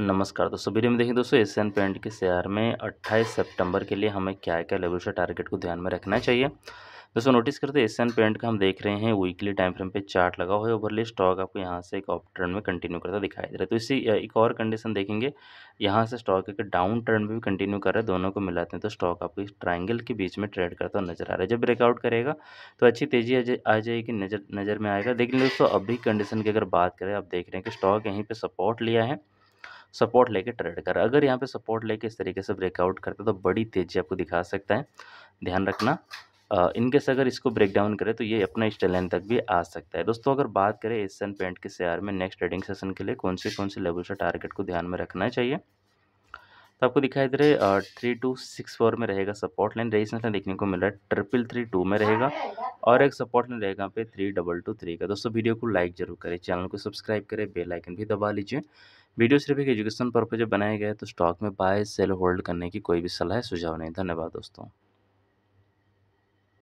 नमस्कार दोस्तों वीडियो में देखिए दोस्तों एशियन पेंट के शेयर में 28 सितंबर के लिए हमें क्या क्या लेवल से टारगेट को ध्यान में रखना चाहिए दोस्तों नोटिस करते हैं एशियन पेंट का हम देख रहे हैं वीकली टाइम फ्रेम पे चार्ट लगा हुआ है ओवरले स्टॉक आपको यहाँ से एक ऑफ ट्रेंड में कंटिन्यू करता दिखाई दे रहा है तो इसी एक और कंडीशन देखेंगे यहाँ से स्टॉक एक डाउन ट्रेंड में भी कंटिन्यू कर रहा है दोनों को मिलाते हैं तो स्टॉक आपको इस ट्राइंगल के बीच में ट्रेड करता हुआ नजर आ रहा है जब ब्रेकआउट करेगा तो अच्छी तेजी आ जाएगी नज़र नज़र में आएगा लेकिन दोस्तों अभी कंडीशन की अगर बात करें आप देख रहे हैं कि स्टॉक यहीं पर सपोर्ट लिया है सपोर्ट लेके ट्रेड कर अगर यहाँ पे सपोर्ट लेके इस तरीके से ब्रेकआउट करता है तो बड़ी तेज़ी आपको दिखा सकता है ध्यान रखना इनकेस अगर इसको ब्रेक डाउन करें तो ये अपना स्टे लाइन तक भी आ सकता है दोस्तों अगर बात करें एशियन पेंट के शेयर में नेक्स्ट ट्रेडिंग सेशन के लिए कौन से कौन से लेवल से टारगेट को ध्यान में रखना चाहिए तो आपको दिखाई दे रहे थ्री टू सिक्स फोर में रहेगा सपोर्ट लाइन रेजिस्टेंस लाइन देखने को मिल रहा है ट्रिपल थ्री टू में रहेगा और एक सपोर्ट लाइन रहेगा पे थ्री डबल टू थ्री का दोस्तों वीडियो को लाइक जरूर करें चैनल को सब्सक्राइब करें बेल आइकन भी दबा लीजिए वीडियो सिर्फ एक एजुकेशन पर्पज बनाया गया है तो स्टॉक में बाय सेल होल्ड करने की कोई भी सलाह सुझाव नहीं धन्यवाद दोस्तों